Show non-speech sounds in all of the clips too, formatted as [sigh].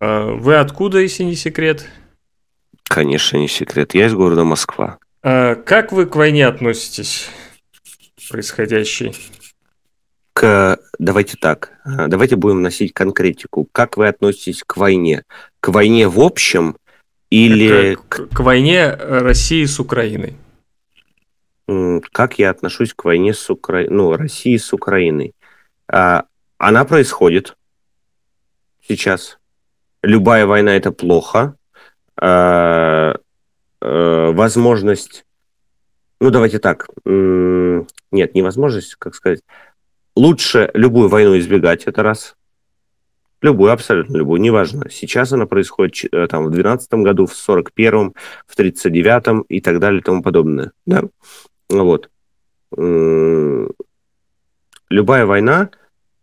А вы откуда, если не секрет? Конечно, не секрет. Я из города Москва. А как вы к войне относитесь, происходящей? К... Давайте так. А, давайте будем носить конкретику. Как вы относитесь к войне? К войне в общем или... Э, к, к, войне России с Украиной. Как я отношусь к войне с Укра... ну, России с Украиной? А, она происходит сейчас любая война это плохо. Э, э, возможность, ну давайте так, нет, невозможность, как сказать, лучше любую войну избегать, это раз. Любую, абсолютно любую, неважно. Сейчас она происходит э, там в 12 году, в 41-м, в 39-м и так далее и тому подобное. Да? Вот. Любая война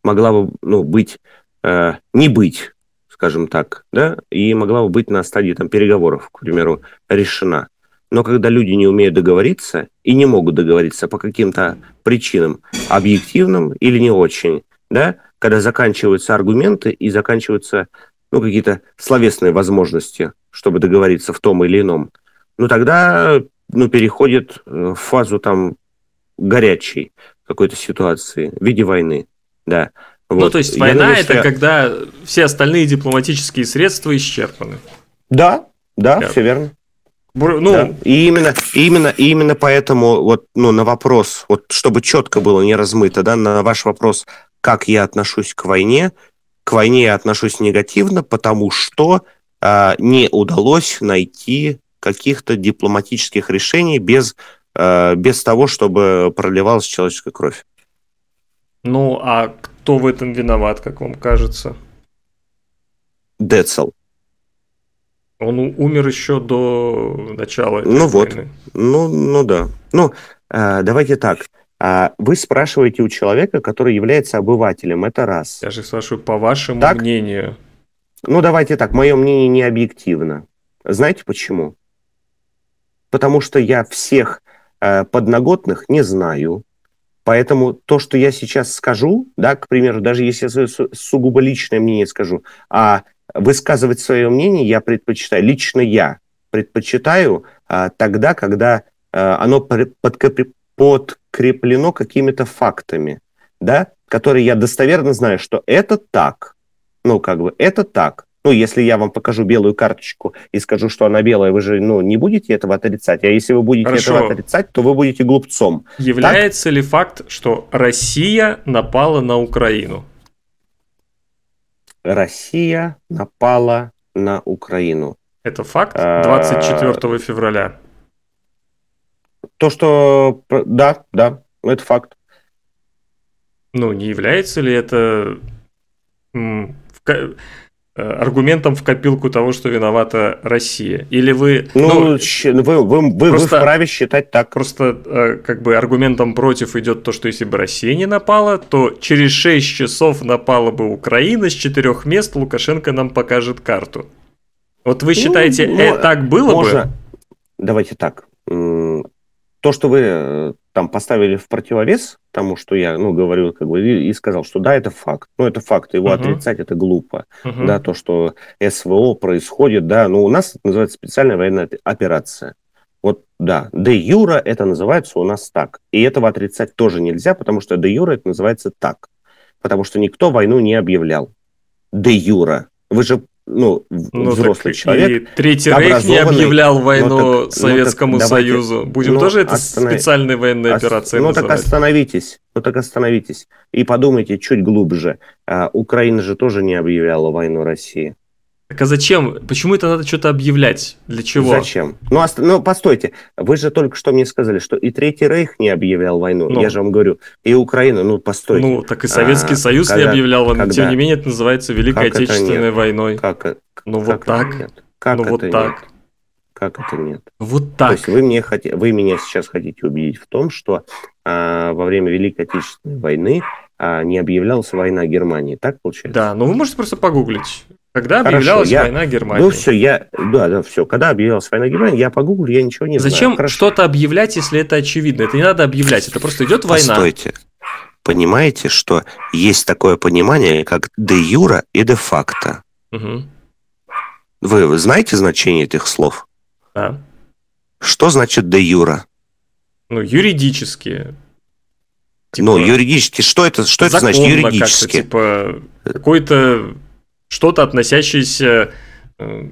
могла бы ну, быть, э, не быть скажем так, да, и могла бы быть на стадии там, переговоров, к примеру, решена. Но когда люди не умеют договориться и не могут договориться по каким-то причинам, объективным или не очень, да, когда заканчиваются аргументы и заканчиваются ну, какие-то словесные возможности, чтобы договориться в том или ином, ну, тогда ну, переходит э, в фазу там горячей какой-то ситуации в виде войны, да. Ну, вот. Ну, то есть война это я... когда все остальные дипломатические средства исчерпаны. Да, да, да. все верно. Ну, да. И именно, именно, именно поэтому вот, ну, на вопрос, вот, чтобы четко было не размыто, да, на ваш вопрос, как я отношусь к войне, к войне я отношусь негативно, потому что э, не удалось найти каких-то дипломатических решений без, э, без того, чтобы проливалась человеческая кровь. Ну, а кто в этом виноват, как вам кажется? Децл. Он умер еще до начала. Этой ну войны. вот, ну, ну да. Ну, э, давайте так. А вы спрашиваете у человека, который является обывателем, это раз. Я же спрашиваю, по вашему так? мнению. Ну давайте так, мое мнение не объективно. Знаете почему? Потому что я всех э, подноготных не знаю. Поэтому то, что я сейчас скажу, да, к примеру, даже если я свое сугубо личное мнение скажу, а высказывать свое мнение я предпочитаю, лично я предпочитаю а, тогда, когда а, оно подкреплено какими-то фактами, да, которые я достоверно знаю, что это так, ну, как бы, это так. Ну, если я вам покажу белую карточку и скажу, что она белая, вы же ну, не будете этого отрицать. А если вы будете Хорошо. этого отрицать, то вы будете глупцом. Является так? ли факт, что Россия напала на Украину? Россия напала на Украину. Это факт 24 а... февраля. То, что... Да, да, это факт. Ну, не является ли это... Э, аргументом в копилку того, что виновата Россия? Или вы... Ну, ну вы, вы, вы, просто, вы вправе считать так. Просто э, как бы аргументом против идет то, что если бы Россия не напала, то через 6 часов напала бы Украина, с четырех мест Лукашенко нам покажет карту. Вот вы ну, считаете, ну, э, так было можно... бы? Давайте так. То, что вы э, там поставили в противовес тому, что я, ну, говорил как бы, и, и сказал, что да, это факт. Ну, это факт, его uh-huh. отрицать это глупо. Uh-huh. Да, то, что СВО происходит, да, ну, у нас это называется специальная военная операция. Вот, да, де юра это называется у нас так. И этого отрицать тоже нельзя, потому что де юра это называется так. Потому что никто войну не объявлял. Де юра. Вы же ну, ну взрослый так человек. И Третий Рейх не объявлял войну ну, так, Советскому ну, так, давайте, Союзу. Будем ну, тоже это останов... специальные военные ос... Ну называть? так остановитесь, ну так остановитесь. И подумайте чуть глубже. А, Украина же тоже не объявляла войну России. Так а зачем? Почему это надо что-то объявлять? Для чего? Зачем? Ну, ост... ну, постойте, вы же только что мне сказали, что и Третий Рейх не объявлял войну, ну. я же вам говорю, и Украина, ну, постойте. Ну, так и Советский а, Союз когда, не объявлял войну, когда? тем не менее это называется Великой как Отечественной это войной. Как, ну, ну, как вот так. Нет? Как ну, это вот нет? так. Как это нет? Вот так. То есть вы, мне хот... вы меня сейчас хотите убедить в том, что а, во время Великой Отечественной войны а, не объявлялась война Германии, так получается? Да, но ну, вы можете просто погуглить. Когда Хорошо, объявлялась я... война Германии? Ну все, я... Да, да, все. Когда объявлялась война Германии, я погуглил, я ничего не знаю. Зачем что-то объявлять, если это очевидно? Это не надо объявлять, это просто идет война. Постойте. Понимаете, что есть такое понимание, как де юра и де факто. Угу. Вы, вы знаете значение этих слов? Да. Что значит де юра? Ну, юридически. Ну, типа, ну, юридически, что это, что это значит юридически? Типа, какой-то что-то, относящееся э,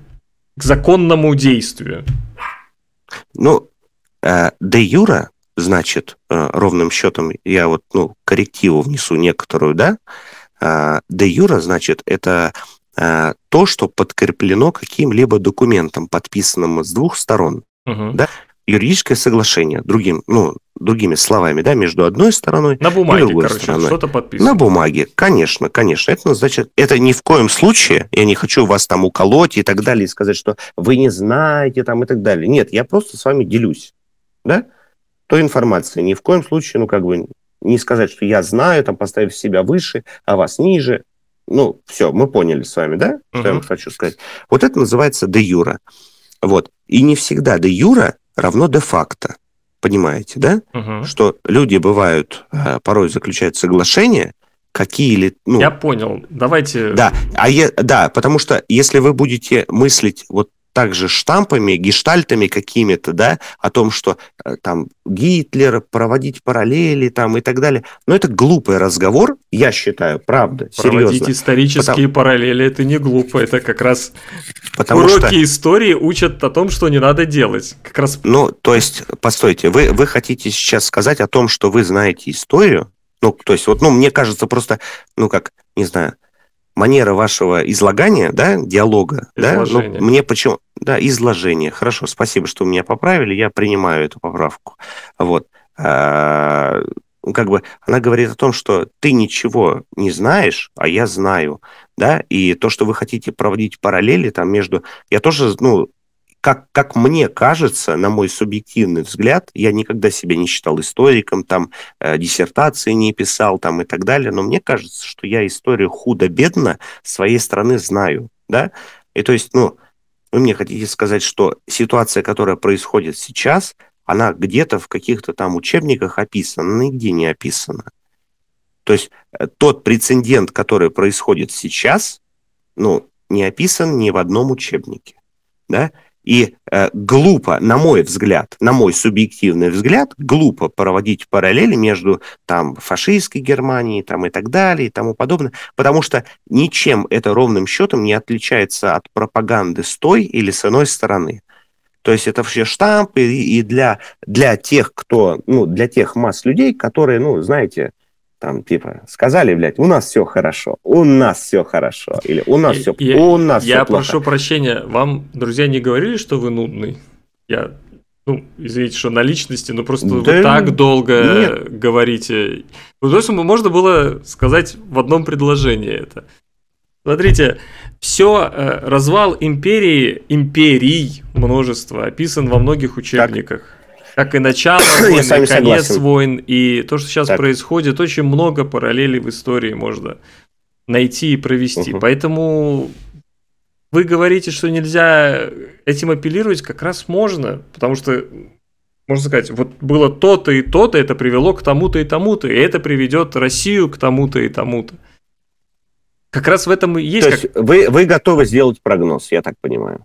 к законному действию. Ну, э, де юра, значит, э, ровным счетом я вот, ну, коррективу внесу некоторую, да, де юра, значит, это то, что подкреплено каким-либо документом, подписанным с двух сторон. Угу. Да? юридическое соглашение, другим, ну, другими словами, да, между одной стороной на бумаге, и другой короче, стороной. Что-то подписано. На бумаге, конечно, конечно. Это значит, это ни в коем случае, я не хочу вас там уколоть и так далее, и сказать, что вы не знаете там и так далее. Нет, я просто с вами делюсь, да, той информацией. Ни в коем случае, ну, как бы, не сказать, что я знаю, там, поставив себя выше, а вас ниже. Ну, все, мы поняли с вами, да, что uh-huh. я вам хочу сказать. Вот это называется де юра. Вот. И не всегда де юра равно де-факто. Понимаете, да? Угу. Что люди бывают, э, порой заключают соглашения, какие ли... Ну, я понял, давайте... Да, а я, да, потому что если вы будете мыслить вот также штампами, гештальтами какими-то, да, о том, что э, там Гитлер, проводить параллели там и так далее. Но это глупый разговор, я считаю, правда, проводить серьезно. Проводить исторические Потому... параллели – это не глупо, это как раз Потому уроки что... истории учат о том, что не надо делать. Как раз... Ну, то есть, постойте, вы, вы хотите сейчас сказать о том, что вы знаете историю, ну, то есть, вот, ну, мне кажется, просто, ну, как, не знаю, манера вашего излагания, да, диалога, изложение. да, ну, мне почему, да, изложение, хорошо, спасибо, что меня поправили, я принимаю эту поправку, вот, а, как бы она говорит о том, что ты ничего не знаешь, а я знаю, да, и то, что вы хотите проводить параллели там между, я тоже, ну, как, как мне кажется, на мой субъективный взгляд, я никогда себя не считал историком, там э, диссертации не писал там и так далее, но мне кажется, что я историю худо-бедно своей страны знаю, да, и то есть, ну, вы мне хотите сказать, что ситуация, которая происходит сейчас, она где-то в каких-то там учебниках описана, она нигде не описана. То есть э, тот прецедент, который происходит сейчас, ну, не описан ни в одном учебнике. Да? И э, глупо, на мой взгляд, на мой субъективный взгляд, глупо проводить параллели между там фашистской Германией там, и так далее и тому подобное, потому что ничем это ровным счетом не отличается от пропаганды с той или с иной стороны. То есть это все штампы и, и для, для тех, кто, ну, для тех масс людей, которые, ну, знаете, там типа сказали, блядь, у нас все хорошо, у нас все хорошо, или у нас все, я, у нас я все Я прошу прощения, вам друзья не говорили, что вы нудный? Я, ну, извините, что на личности, но просто да вы так долго нет. говорите. Ну, то есть можно было сказать в одном предложении это. Смотрите, все, э, развал империи, империй множество описан во многих учебниках. Так как и начало [coughs] войн, и конец согласен. войн, и то, что сейчас так. происходит, очень много параллелей в истории можно найти и провести. Угу. Поэтому вы говорите, что нельзя этим апеллировать, как раз можно, потому что можно сказать, вот было то-то и то-то, это привело к тому-то и тому-то, и это приведет Россию к тому-то и тому-то. Как раз в этом и есть. То как... вы, вы готовы сделать прогноз, я так понимаю.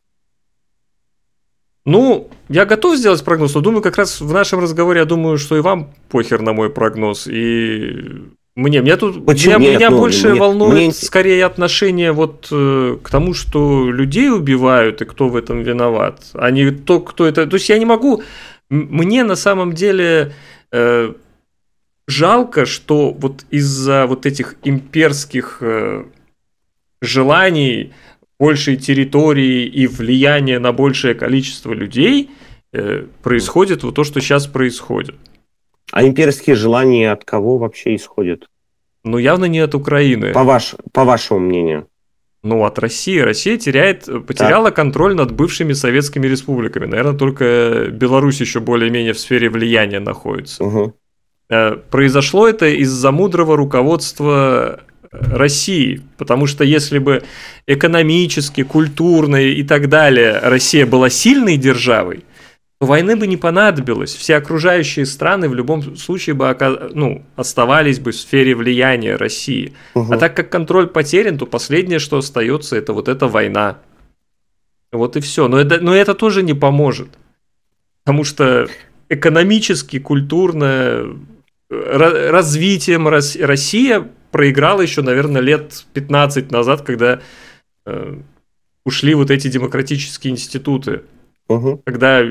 Ну, я готов сделать прогноз, но думаю, как раз в нашем разговоре, я думаю, что и вам похер на мой прогноз. И мне, меня тут, Почему? меня, нет, меня ну, больше нет, волнует мне... скорее отношение вот э, к тому, что людей убивают и кто в этом виноват, а не то, кто это. То есть я не могу. Мне на самом деле э, жалко, что вот из-за вот этих имперских э, желаний большей территории и влияние на большее количество людей, э, происходит вот то, что сейчас происходит. А имперские желания от кого вообще исходят? Ну, явно не от Украины. По, ваш, по вашему мнению. Ну, от России. Россия теряет, э, потеряла так. контроль над бывшими советскими республиками. Наверное, только Беларусь еще более-менее в сфере влияния находится. Угу. Произошло это из-за мудрого руководства России, потому что если бы экономически, культурно и так далее Россия была сильной державой, войны бы не понадобилось, все окружающие страны в любом случае бы ну, оставались бы в сфере влияния России. Угу. А так как контроль потерян, то последнее, что остается, это вот эта война. Вот и все. Но это, но это тоже не поможет. Потому что экономически, культурно, э, развитием Россия проиграл еще, наверное, лет 15 назад, когда э, ушли вот эти демократические институты. Угу. Когда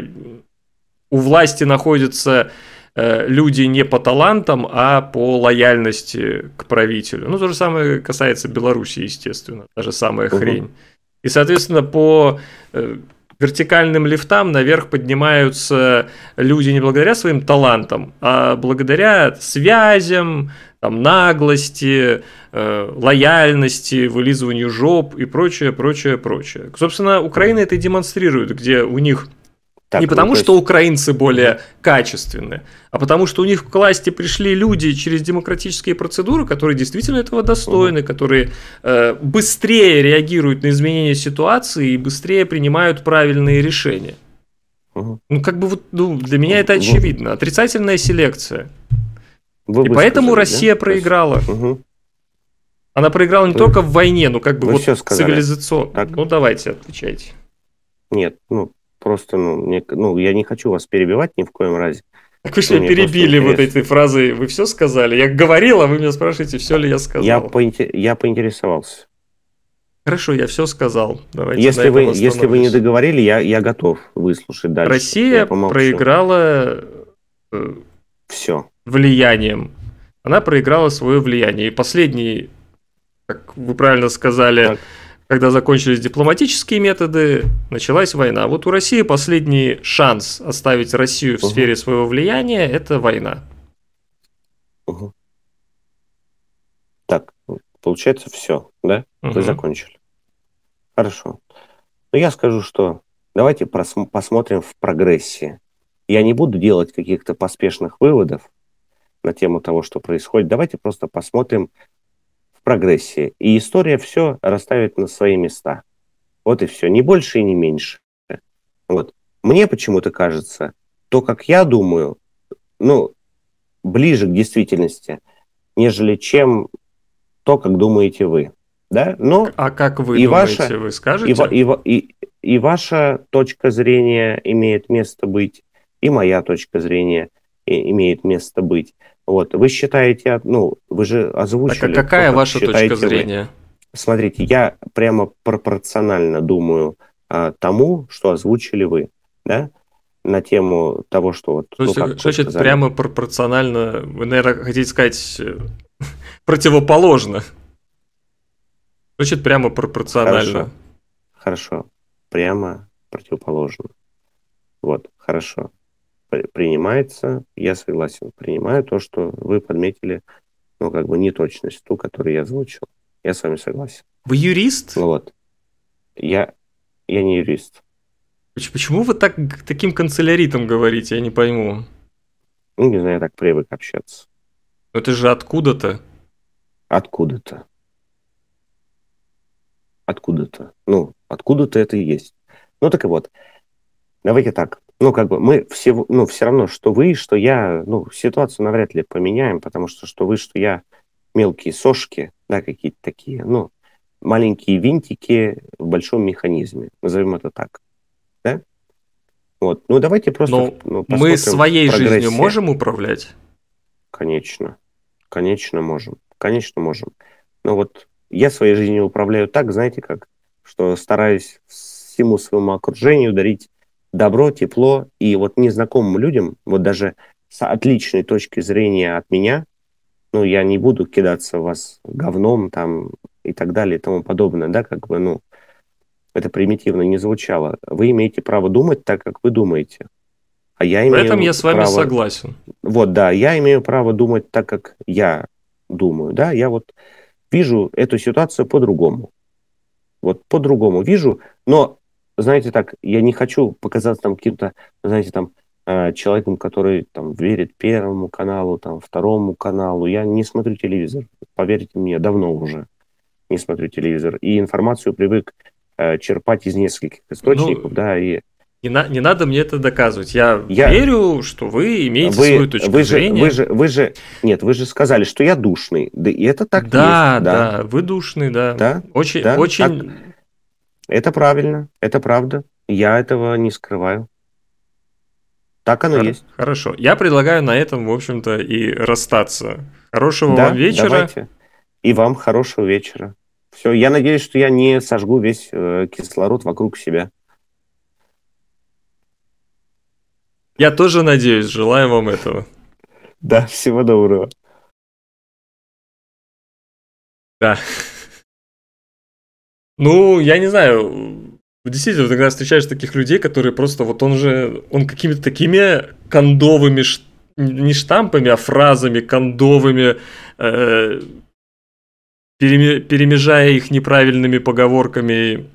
у власти находятся э, люди не по талантам, а по лояльности к правителю. Ну, то же самое касается Беларуси, естественно, та же самая угу. хрень. И, соответственно, по э, вертикальным лифтам наверх поднимаются люди не благодаря своим талантам, а благодаря связям, там, наглости, э, лояльности, вылизыванию жоп и прочее, прочее, прочее. Собственно, Украина это и демонстрирует, где у них так, не ну, потому, что украинцы более качественны, а потому, что у них к власти пришли люди через демократические процедуры, которые действительно этого достойны, угу. которые э, быстрее реагируют на изменения ситуации и быстрее принимают правильные решения. Угу. Ну, как бы вот ну, для меня ну, это ну. очевидно. Отрицательная селекция. Вы и поэтому Россия да? проиграла. Угу. Она проиграла не Вы... только в войне, но как бы Вы вот цивилизационно. Так. Ну давайте, отвечайте. Нет, ну просто, ну, мне, ну, я не хочу вас перебивать ни в коем разе. Так вы ну, что, перебили вот этой фразой, вы все сказали? Я говорил, а вы меня спрашиваете, все ли я сказал. Я, поинте... я поинтересовался. Хорошо, я все сказал. Давайте если, вы, если вы не договорили, я, я готов выслушать дальше. Россия проиграла... Э, все влиянием. Она проиграла свое влияние. И последний, как вы правильно сказали, так. когда закончились дипломатические методы, началась война. Вот у России последний шанс оставить Россию в угу. сфере своего влияния – это война. Угу. Так, получается все, да? Угу. Вы закончили. Хорошо. Но ну, я скажу, что давайте посмотрим в прогрессии. Я не буду делать каких-то поспешных выводов, на тему того, что происходит, давайте просто посмотрим в прогрессии. И история все расставит на свои места. Вот и все, не больше и не меньше. Вот. Мне почему-то кажется, то, как я думаю, ну, ближе к действительности, нежели чем то, как думаете вы. Да? Но а как вы и думаете, ваша, вы скажете? И, и, и, и ваша точка зрения имеет место быть, и моя точка зрения имеет место быть. Вот, вы считаете, ну, вы же озвучили. Так, а какая ваша точка зрения? Вы. Смотрите, я прямо пропорционально думаю а, тому, что озвучили вы, да, на тему того, что вот. То ну, есть, ну, как, значит, сказали. прямо пропорционально, вы, наверное, хотите сказать э, противоположно. Значит, прямо пропорционально. Хорошо. Хорошо. Прямо противоположно. Вот, хорошо принимается, я согласен, принимаю то, что вы подметили, ну, как бы неточность, ту, которую я озвучил. Я с вами согласен. Вы юрист? Вот. Я, я не юрист. Почему вы так, таким канцеляритом говорите, я не пойму. Ну, не знаю, я так привык общаться. Но ну, это же откуда-то. Откуда-то. Откуда-то. Ну, откуда-то это и есть. Ну, так и вот. Давайте так. Ну, как бы мы все, ну, все равно, что вы, что я, ну, ситуацию навряд ли поменяем, потому что что вы, что я, мелкие сошки, да, какие-то такие, ну, маленькие винтики в большом механизме, назовем это так, да? Вот, ну, давайте просто Но ну, ну, Мы своей прогрессия. жизнью можем управлять? Конечно, конечно можем, конечно можем. Но ну, вот я своей жизнью управляю так, знаете как, что стараюсь всему своему окружению дарить добро, тепло. И вот незнакомым людям, вот даже с отличной точки зрения от меня, ну, я не буду кидаться в вас говном там и так далее и тому подобное, да, как бы, ну, это примитивно не звучало. Вы имеете право думать так, как вы думаете. А я имею В этом я с вами право... согласен. Вот, да, я имею право думать так, как я думаю, да, я вот вижу эту ситуацию по-другому. Вот по-другому вижу, но знаете, так, я не хочу показаться там каким-то, знаете, там, э, человеком, который там верит первому каналу, там, второму каналу. Я не смотрю телевизор, поверьте мне, давно уже не смотрю телевизор. И информацию привык э, черпать из нескольких ну, источников, ну, да, и... Не, на, не надо мне это доказывать. Я, я верю, что вы имеете вы, свою точку вы зрения. Же, вы, же, вы же... Нет, вы же сказали, что я душный. Да, и это так да, есть. Да, да, вы душный, да. да? Очень, да? очень... Так это правильно, это правда. Я этого не скрываю. Так оно Хор- есть. Хорошо. Я предлагаю на этом, в общем-то, и расстаться. Хорошего да, вам вечера. Давайте. И вам хорошего вечера. Все, я надеюсь, что я не сожгу весь э, кислород вокруг себя. Я тоже надеюсь. Желаю вам этого. Да, всего доброго. Да. Ну, я не знаю. Действительно, иногда встречаешь таких людей, которые просто вот он же, он какими-то такими кондовыми, не штампами, а фразами кондовыми, э, перемежая их неправильными поговорками